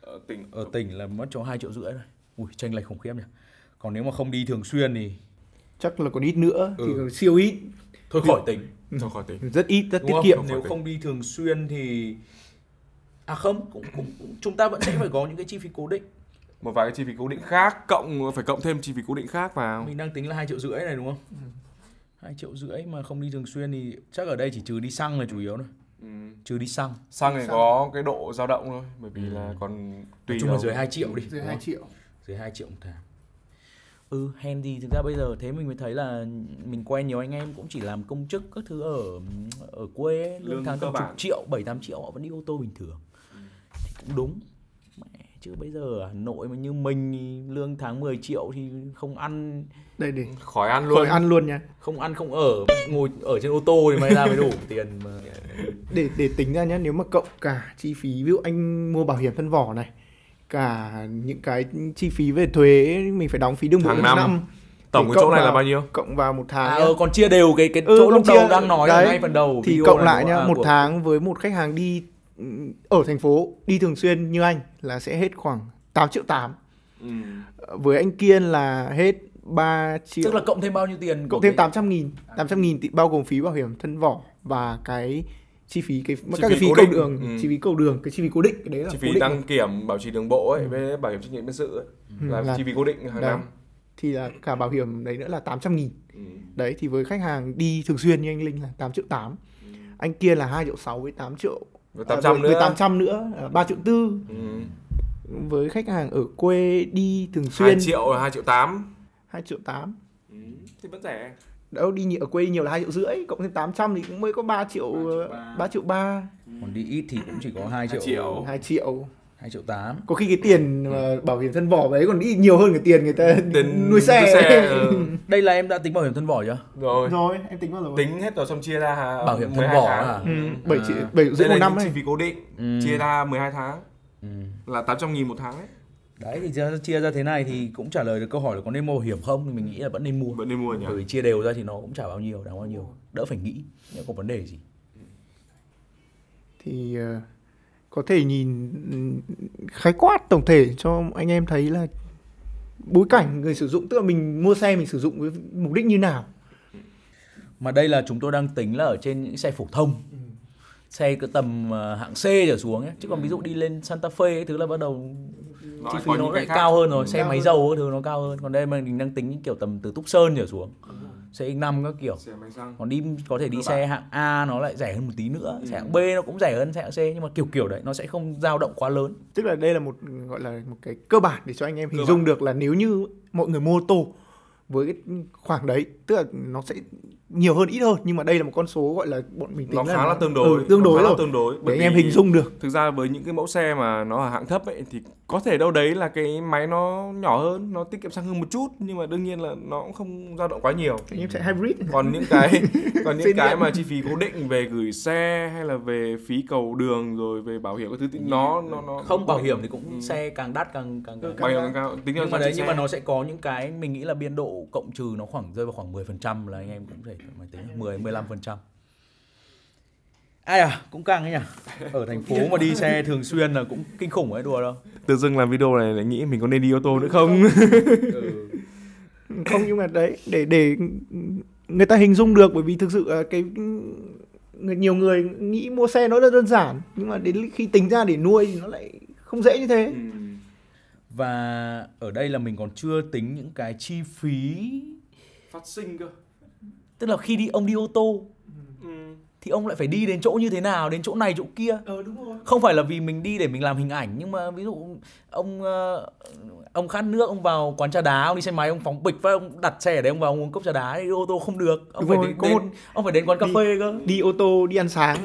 ở tỉnh ở tỉnh là mất cho hai triệu rưỡi rồi. Ui tranh lệch khủng khiếp nhỉ. Còn nếu mà không đi thường xuyên thì chắc là còn ít nữa ừ. thì siêu ít thôi khỏi tính ừ. thôi khỏi tính rất ít rất Đúng tiết không? kiệm nếu tính. không đi thường xuyên thì à không cũng, cũng, cũng chúng ta vẫn sẽ phải có những cái chi phí cố định một vài cái chi phí cố định khác cộng phải cộng thêm chi phí cố định khác vào mình đang tính là hai triệu rưỡi này đúng không ừ. hai triệu rưỡi mà không đi thường xuyên thì chắc ở đây chỉ trừ đi xăng là chủ yếu thôi Ừ. trừ đi xăng xăng thì có cái độ dao động thôi bởi vì ừ. là còn tùy nói chung là dưới 2 triệu đi dưới 2 triệu dưới 2 triệu một tháng ừ hèn gì thực ra bây giờ thế mình mới thấy là mình quen nhiều anh em cũng chỉ làm công chức các thứ ở ở quê lương, tháng tầm chục triệu bảy tám triệu họ vẫn đi ô tô bình thường ừ. thì cũng đúng Mẹ, chứ bây giờ ở hà nội mà như mình lương tháng 10 triệu thì không ăn đây đi khỏi ăn luôn khỏi ăn luôn nha không ăn không ở ngồi ở trên ô tô thì may ra mới đủ tiền mà để để tính ra nhá nếu mà cộng cả chi phí ví dụ anh mua bảo hiểm thân vỏ này cả những cái chi phí về thuế mình phải đóng phí đường bộ hàng năm, năm. tổng thì cái chỗ này vào, là bao nhiêu cộng vào một tháng à, ờ, còn chia đều cái cái ừ, chỗ lúc chia, đầu đang nói đấy, ngay phần đầu thì cộng lại nhá à, một của... tháng với một khách hàng đi ừ, ở thành phố đi thường xuyên như anh là sẽ hết khoảng 8 triệu 8 ừ. với anh Kiên là hết 3 triệu Tức là cộng thêm bao nhiêu tiền? Cộng thêm 800 nghìn 800 à. nghìn thì bao gồm phí bảo hiểm thân vỏ Và cái chi phí cái chi các phí cái phí cầu đường ừ. chi phí cầu đường cái chi phí cố định cái đấy là chi phí đăng kiểm bảo trì đường bộ ấy ừ. với bảo hiểm trách nhiệm dân sự ấy, ừ. là, là chi phí cố định hàng đấy. năm thì là cả bảo hiểm đấy nữa là 800 nghìn ừ. đấy thì với khách hàng đi thường xuyên như anh Linh là 8 triệu 8 ừ. anh kia là 2 triệu 6 với 8 triệu với 800 à, với, nữa với 800 nữa 3 à, triệu 4 ừ. với khách hàng ở quê đi thường xuyên 2 triệu 2 triệu 8 2 triệu 8 ừ. thì vẫn rẻ đâu đi nhiều, ở quê nhiều là hai triệu rưỡi cộng thêm 800 thì cũng mới có 3 triệu 3 triệu 3 ờ, ừ. còn đi ít thì cũng chỉ có 2 triệu 2 triệu 2 triệu, 2 triệu 8 có khi cái tiền ừ. bảo hiểm thân vỏ đấy còn đi nhiều hơn cái tiền người ta tiền nuôi xe, xe ừ. đây là em đã tính bảo hiểm thân vỏ chưa rồi rồi em tính bao rồi tính hết rồi xong chia ra bảo hiểm thân vỏ à? Ừ, à bảy triệu bảy rưỡi một năm chi phí cố định ừ. chia ra 12 tháng ừ. là 800 nghìn một tháng ấy đấy thì chia ra thế này thì cũng trả lời được câu hỏi là có nên mua bảo hiểm không thì mình nghĩ là vẫn nên mua vẫn nên mua nhỉ bởi vì chia đều ra thì nó cũng trả bao nhiêu đáng bao nhiêu đỡ phải nghĩ nếu có vấn đề gì thì ờ, có thể nhìn khái quát tổng thể cho anh em thấy là bối cảnh người sử dụng tức là mình mua xe mình sử dụng với mục đích như nào mà đây là chúng tôi đang tính là ở trên những xe phổ thông ừ. xe cứ tầm ờ, hạng C trở xuống ấy. chứ còn ví dụ đi lên Santa Fe ấy, thứ là bắt đầu chi phí nó lại cao hơn rồi ừ, xe máy hơn. dầu thứ nó cao hơn còn đây mình đang tính kiểu tầm từ túc sơn trở xuống ừ. xe x5 các kiểu còn đi có thể đi Được xe bạn. hạng A nó lại rẻ hơn một tí nữa ừ. xe hạng B nó cũng rẻ hơn xe hạng C nhưng mà kiểu kiểu đấy nó sẽ không dao động quá lớn tức là đây là một gọi là một cái cơ bản để cho anh em hình cơ dung bản. được là nếu như mọi người mua ô tô với cái khoảng đấy tức là nó sẽ nhiều hơn ít hơn nhưng mà đây là một con số gọi là bọn mình tính nó khá là, là tương đối ừ, tương đối rồi tương đối để em hình dung được thực ra với những cái mẫu xe mà nó ở hạng thấp ấy thì có thể đâu đấy là cái máy nó nhỏ hơn nó tiết kiệm xăng hơn một chút nhưng mà đương nhiên là nó cũng không dao động quá nhiều em chạy hybrid còn những cái còn những cái mà chi phí cố định về gửi xe hay là về phí cầu đường rồi về bảo hiểm các thứ thì nó nó nó không bảo hiểm thì cũng ừ. xe càng đắt càng càng, ừ, càng bảo càng cao tính nhưng mà đấy nhưng mà nó sẽ có những cái mình nghĩ là biên độ cộng trừ nó khoảng rơi vào khoảng 10% là anh em cũng thể 10 máy tính 10 15%. Ai à, cũng căng ấy nhỉ. Ở thành phố mà đi xe thường xuyên là cũng kinh khủng ấy đùa đâu. Tự dưng làm video này lại nghĩ mình có nên đi ô tô nữa không? Ừ. không nhưng mà đấy để để người ta hình dung được bởi vì thực sự cái nhiều người nghĩ mua xe nó rất đơn giản nhưng mà đến khi tính ra để nuôi thì nó lại không dễ như thế. Ừ. Và ở đây là mình còn chưa tính những cái chi phí phát sinh cơ tức là khi đi ông đi ô tô ừ. thì ông lại phải đi đến chỗ như thế nào đến chỗ này chỗ kia ờ, đúng rồi. không phải là vì mình đi để mình làm hình ảnh nhưng mà ví dụ ông ờ, ông khát nước ông vào quán trà đá ông đi xe máy ông phóng bịch và ông đặt xe ở đấy ông vào ông uống cốc trà đá đi ô tô không được ông đúng phải rồi, đến, đến, ông phải đến quán cà phê cơ đi ô tô đi ăn sáng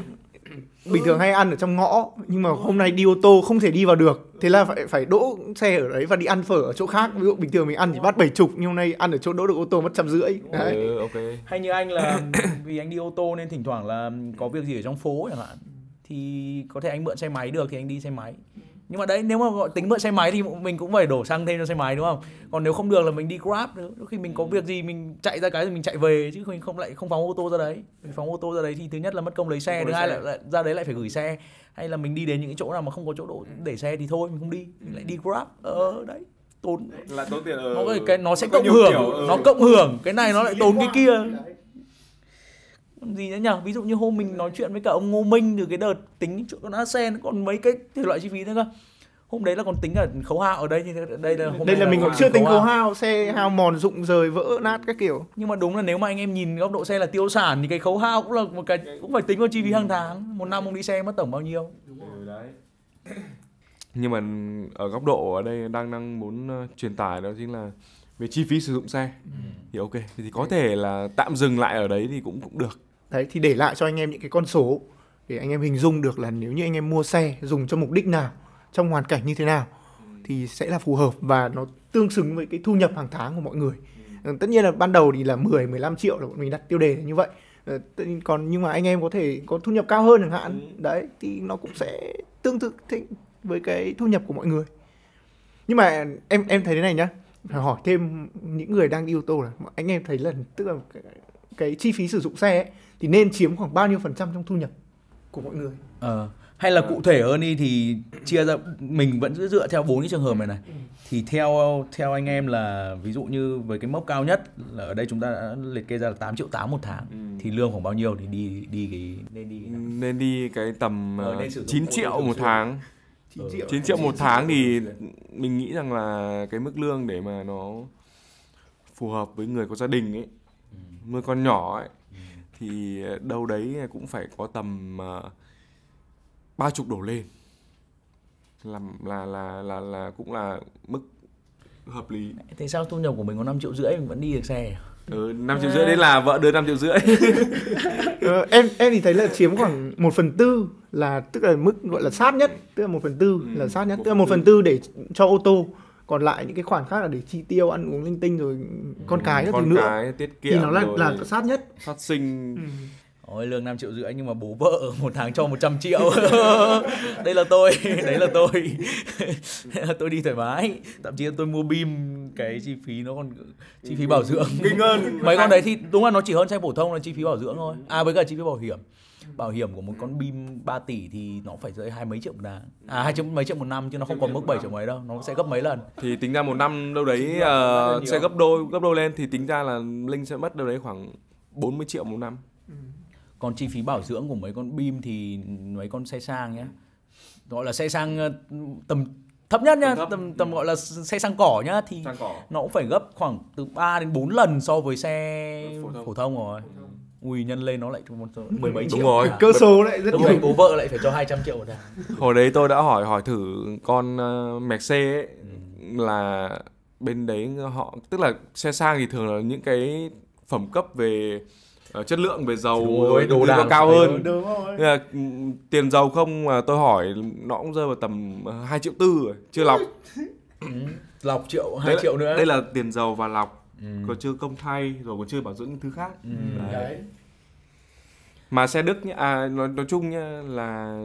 bình thường ừ. hay ăn ở trong ngõ nhưng mà hôm nay đi ô tô không thể đi vào được thế là phải phải đỗ xe ở đấy và đi ăn phở ở chỗ khác ví dụ bình thường mình ăn chỉ bắt bảy chục nhưng hôm nay ăn ở chỗ đỗ được ô tô mất trăm rưỡi ừ, đấy ừ, okay. hay như anh là vì anh đi ô tô nên thỉnh thoảng là có việc gì ở trong phố chẳng hạn thì có thể anh mượn xe máy được thì anh đi xe máy nhưng mà đấy nếu mà tính mượn xe máy thì mình cũng phải đổ xăng thêm cho xe máy đúng không còn nếu không được là mình đi grab nữa khi mình có ừ. việc gì mình chạy ra cái rồi mình chạy về chứ mình không lại không phóng ô tô ra đấy phóng ô tô ra đấy thì thứ nhất là mất công lấy xe thứ hai là, là ra đấy lại phải gửi xe hay là mình đi đến những cái chỗ nào mà không có chỗ đỗ ừ. để xe thì thôi mình không đi mình lại đi grab ờ đấy tốn là tốn tiền ở... Ờ, nó cái nó sẽ cộng hưởng kiểu, ừ. nó cộng hưởng cái này nó lại tốn cái kia đấy gì nữa nhở ví dụ như hôm mình nói chuyện với cả ông Ngô Minh từ cái đợt tính chuyện con Arsen còn mấy cái thể loại chi phí nữa cơ hôm đấy là còn tính cả khấu hao ở đây thì đây là hôm đây là, là mình còn chưa tính khấu hao xe hao mòn rụng rời vỡ nát các kiểu nhưng mà đúng là nếu mà anh em nhìn góc độ xe là tiêu sản thì cái khấu hao cũng là một cái cũng phải tính vào chi phí ừ. hàng tháng một năm ông đi xe mất tổng bao nhiêu ừ, nhưng mà ở góc độ ở đây đang đang muốn ờ, truyền tải đó chính là về chi phí sử dụng xe ừ. thì ok thì có thể là tạm dừng lại ở đấy thì cũng cũng được đấy thì để lại cho anh em những cái con số để anh em hình dung được là nếu như anh em mua xe dùng cho mục đích nào trong hoàn cảnh như thế nào thì sẽ là phù hợp và nó tương xứng với cái thu nhập hàng tháng của mọi người ừ. ờ, tất nhiên là ban đầu thì là 10 15 triệu là bọn mình đặt tiêu đề như vậy ờ, còn nhưng mà anh em có thể có thu nhập cao hơn chẳng hạn ừ. đấy thì nó cũng sẽ tương tự thích với cái thu nhập của mọi người nhưng mà em em thấy thế này nhá hỏi thêm những người đang đi ô tô là anh em thấy lần tức là cái chi phí sử dụng xe ấy, thì nên chiếm khoảng bao nhiêu phần trăm trong thu nhập của mọi người ờ hay là cụ thể hơn đi thì chia ra mình vẫn dựa theo bốn cái trường hợp này này ừ. thì theo theo anh em là ví dụ như với cái mốc cao nhất là ở đây chúng ta đã liệt kê ra là 8 triệu 8 một tháng ừ. thì lương khoảng bao nhiêu thì đi đi cái nên đi nên đi cái tầm ờ, 9 ờ, triệu một tháng 9 triệu, 9 ờ, triệu một tháng thì mình nghĩ rằng là cái mức lương để mà nó phù hợp với người có gia đình ấy nuôi con nhỏ ấy ừ. thì ờ, đâu đấy cũng phải có tầm ờ, ba chục đổ lên làm là là là là cũng là mức hợp lý thế sao thu nhập của mình có 5 triệu rưỡi mình vẫn đi được xe Ừ, 5 triệu rưỡi đấy là vợ đưa 5 triệu rưỡi ừ, em em thì thấy là chiếm khoảng 1 phần tư là tức là mức gọi là sát nhất tức là 1 phần tư ừ, là sát nhất tức là 1 phần tư để cho ô tô còn lại những cái khoản khác là để chi tiêu ăn uống linh tinh rồi con ừ, cái các con thứ nữa tiết kiệm thì nó là rồi, là sát nhất phát sinh ừ. Ôi, lương 5 triệu rưỡi nhưng mà bố vợ một tháng cho 100 triệu Đây là tôi, đấy là tôi Tôi đi thoải mái Thậm chí tôi mua bim cái chi phí nó còn chi phí bảo dưỡng Kinh hơn Mấy con đấy thì đúng là nó chỉ hơn xe phổ thông là chi phí bảo dưỡng thôi À với cả chi phí bảo hiểm bảo hiểm của một con bim 3 tỷ thì nó phải rơi hai mấy triệu một năm à hai triệu mấy triệu một năm chứ nó không còn mức 7 triệu mấy đâu nó sẽ gấp mấy lần thì tính ra một năm đâu đấy uh, sẽ gấp đôi gấp đôi lên thì tính ra là linh sẽ mất đâu đấy khoảng 40 triệu một năm ừ còn chi phí bảo dưỡng của mấy con bim thì mấy con xe sang nhá gọi là xe sang ờ, tầm thấp nhất nhá tầm tầm, tầm gọi là xe sang cỏ nhá thì cỏ. nó cũng phải gấp khoảng từ 3 đến 4 lần so với xe phổ thông, phổ thông rồi ui nhân lên nó lại mười mấy triệu đúng rồi à. cơ số lại rất đúng bố vợ lại phải cho 200 triệu ra hồi đấy tôi đã hỏi hỏi thử con uh, ờ, Mercedes ấy ừ. là bên đấy họ tức là xe sang thì thường là những cái phẩm cấp về Ờ, chất lượng về dầu rồi, đồ đạc cao hơn đúng rồi. Ừ, tiền dầu không mà tôi hỏi nó cũng rơi vào tầm 2 ờ, triệu tư chưa lọc ừ, lọc triệu hai triệu nữa đây là tiền dầu và lọc ừ. còn chưa công thay rồi còn chưa bảo dưỡng những thứ khác ừ. đấy. đấy mà xe đức nhá, à nói, nói chung nhá là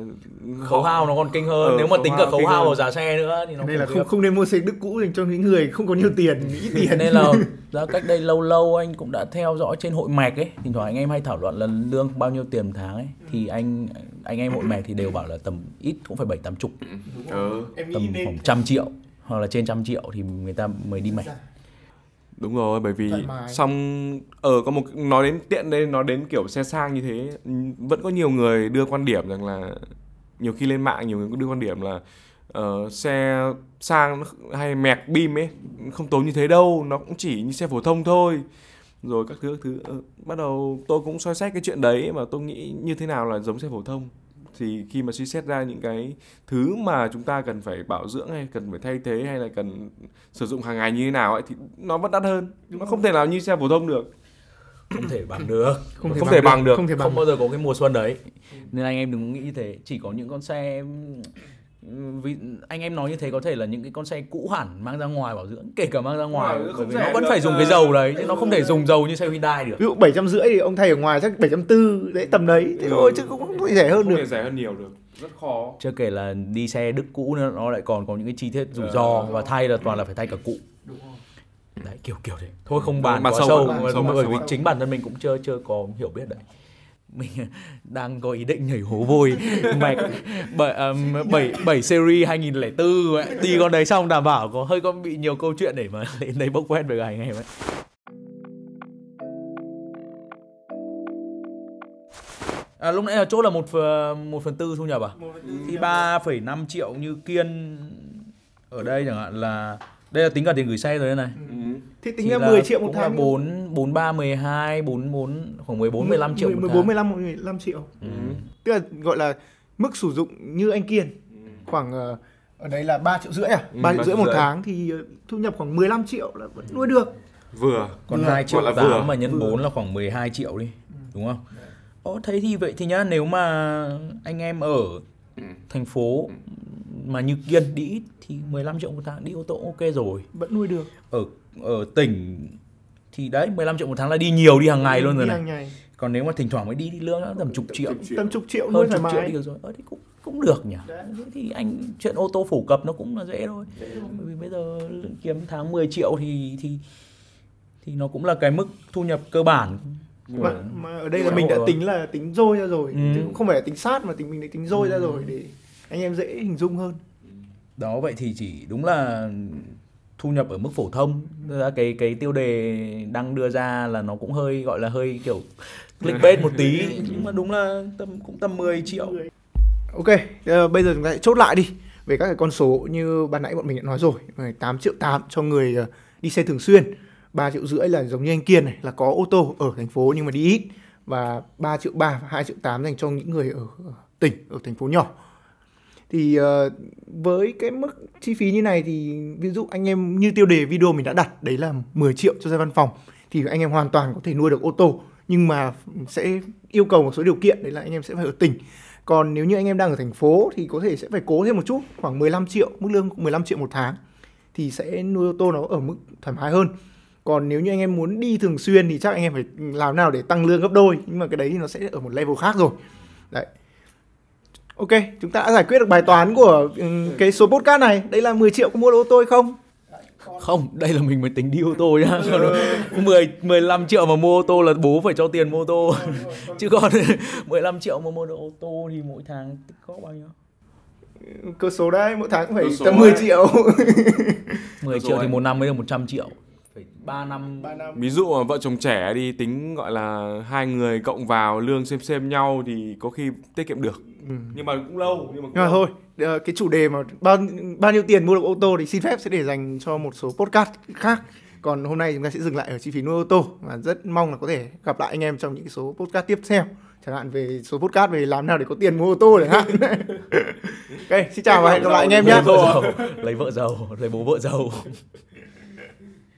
khấu hao nó còn kinh hơn ừ, nếu mà tính cả khấu hao vào giá xe nữa thì nó nên là không không nên mua xe đức cũ dành cho những người không có nhiều tiền ít tiền nên là ra cách đây lâu lâu anh cũng đã theo dõi trên hội mạch ấy thỉnh thoảng anh em hay thảo luận là lương bao nhiêu tiền một tháng ấy thì anh anh em hội mạch thì đều bảo là tầm ít cũng phải bảy tám chục ừ. tầm khoảng trăm triệu hoặc là trên trăm triệu thì người ta mới đi mạch dạ đúng rồi bởi vì xong ở ờ, có một nói đến tiện đây nói đến kiểu xe sang như thế vẫn có nhiều người đưa quan điểm rằng là nhiều khi lên mạng nhiều người cũng đưa quan điểm là uh, xe sang hay mẹc bim ấy không tốn như thế đâu nó cũng chỉ như xe phổ thông thôi rồi các thứ các thứ uh, bắt đầu tôi cũng soi xét cái chuyện đấy mà tôi nghĩ như thế nào là giống xe phổ thông thì khi mà suy xét ra những cái thứ mà chúng ta cần phải bảo dưỡng hay cần phải thay thế hay là cần sử dụng hàng ngày như thế nào ấy thì nó vẫn đắt hơn nó không thể nào như xe phổ thông được không thể bằng được không, thể, không bằng thể bằng được, được. Không, thể bằng. không bao giờ có cái mùa xuân đấy nên anh em đừng nghĩ thế chỉ có những con xe vì anh em nói như thế có thể là những cái con xe cũ hẳn mang ra ngoài bảo dưỡng kể cả mang ra ngoài ừ, bởi vì nó vẫn phải dùng cái dầu đấy chứ nó không thể ừ. dùng dầu như xe Hyundai được ví dụ bảy trăm rưỡi thì ông thay ở ngoài chắc bảy trăm tư đấy tầm đấy thế ừ. thôi chứ cũng không thể rẻ hơn được rẻ hơn nhiều được rất khó chưa kể là đi xe đức cũ nữa nó lại còn có những cái chi tiết rủi ờ, ro và thay là toàn là phải thay cả cụ đấy kiểu kiểu thế thôi không ừ, bàn quá sâu, bởi vì chính bản thân mình cũng chưa chưa có hiểu biết đấy mình đang có ý định nhảy hố vôi mạch bảy um, bảy bảy series 2004 ấy. đi con đấy xong đảm bảo có hơi con bị nhiều câu chuyện để mà lên đây bốc quét về ảnh em ấy À, lúc nãy là chỗ là một một phần tư thu nhập à? Thì ba phẩy năm triệu như Kiên ở đây chẳng hạn là đây là tính cả tiền gửi xe rồi đây này ừ. thì tính Chỉ ra 10 triệu một tháng 4 4 3 12 4 4 khoảng 14 15 triệu 14 tháng. 15 15 triệu ừ. tức là gọi là mức sử dụng như anh Kiên khoảng ờ, ở đấy là 3 triệu rưỡi à 3 ừ, triệu rưỡi một tháng thì thu nhập khoảng 15 triệu là vẫn nuôi được vừa còn hai triệu là 8 vừa. mà nhân vừa. 4 là khoảng 12 triệu đi ừ. đúng không Ồ, thế thì vậy thì nhá nếu mà anh em ở ừ. thành phố ừ mà như Kiên đi ít thì 15 triệu một tháng đi ô tô ok rồi vẫn nuôi được ở ở tỉnh thì đấy 15 triệu một tháng là đi nhiều đi hàng ngày luôn rồi này ngày. còn nếu mà thỉnh thoảng mới đi thì lương nó tầm chục triệu tầm chục triệu hơn chục triệu đi được rồi ờ thì cũng cũng được nhỉ đấy. thì anh chuyện ô tô phổ cập nó cũng là dễ thôi bởi vì bây giờ kiếm tháng 10 triệu thì thì thì nó cũng là cái mức thu nhập cơ bản mà, mà ở đây là mình đã tính là tính rôi ra rồi ừ. chứ không phải là tính sát mà tính mình đã tính rôi ừ. ra rồi để anh em dễ hình dung hơn đó vậy thì chỉ đúng là thu nhập ở mức phổ thông ra cái cái tiêu đề đang đưa ra là nó cũng hơi gọi là hơi kiểu clickbait một tí nhưng mà đúng là tầm cũng tầm 10 triệu ok bây giờ chúng ta chốt lại đi về các cái con số như ban nãy bọn mình đã nói rồi 8 triệu 8 cho người ờ, đi xe thường xuyên 3 triệu rưỡi là giống như anh Kiên này là có ô tô ở thành phố nhưng mà đi ít và 3 triệu 3 và 2 triệu 8 dành cho những người ở tỉnh ở thành phố nhỏ thì uh, với cái mức chi phí như này thì ví dụ anh em như tiêu đề video mình đã đặt đấy là 10 triệu cho ra văn phòng thì anh em hoàn toàn có thể nuôi được ô tô nhưng mà sẽ yêu cầu một số điều kiện đấy là anh em sẽ phải ở tỉnh còn nếu như anh em đang ở thành phố thì có thể sẽ phải cố thêm một chút khoảng 15 triệu mức lương 15 triệu một tháng thì sẽ nuôi ô tô nó ở mức thoải mái hơn còn nếu như anh em muốn đi thường xuyên thì chắc anh em phải làm nào để tăng lương gấp đôi nhưng mà cái đấy thì nó sẽ ở một level khác rồi đấy Ok, chúng ta đã giải quyết được bài toán của ừ, cái số podcast này. Đây là 10 triệu có mua được ô tô hay không? Không, đây là mình mới tính đi ô tô nhá. Còn 10 15 triệu mà mua ô tô là bố phải cho tiền mua ô tô. Chứ còn 15 triệu mà mua được ô tô thì mỗi tháng có bao nhiêu? Cơ số đấy, mỗi tháng cũng phải tầm 10 triệu. 10 triệu thì một năm mới được 100 triệu. 3 năm 3 năm ví dụ mà vợ chồng trẻ đi tính gọi là hai người cộng vào lương xem xem nhau thì có khi tiết kiệm được ừ. nhưng mà cũng lâu nhưng mà, cũng nhưng mà thôi ờ, cái chủ đề mà bao bao nhiêu tiền mua được ô tô thì xin phép sẽ để dành cho một số podcast khác còn hôm nay chúng ta sẽ dừng lại ở chi phí nuôi ô tô và rất mong là có thể gặp lại anh em trong những số podcast tiếp theo chẳng hạn về số podcast về làm nào để có tiền mua ô tô chẳng hạn ok xin chào và hẹn gặp lại anh em nhé lấy vợ giàu lấy bố vợ giàu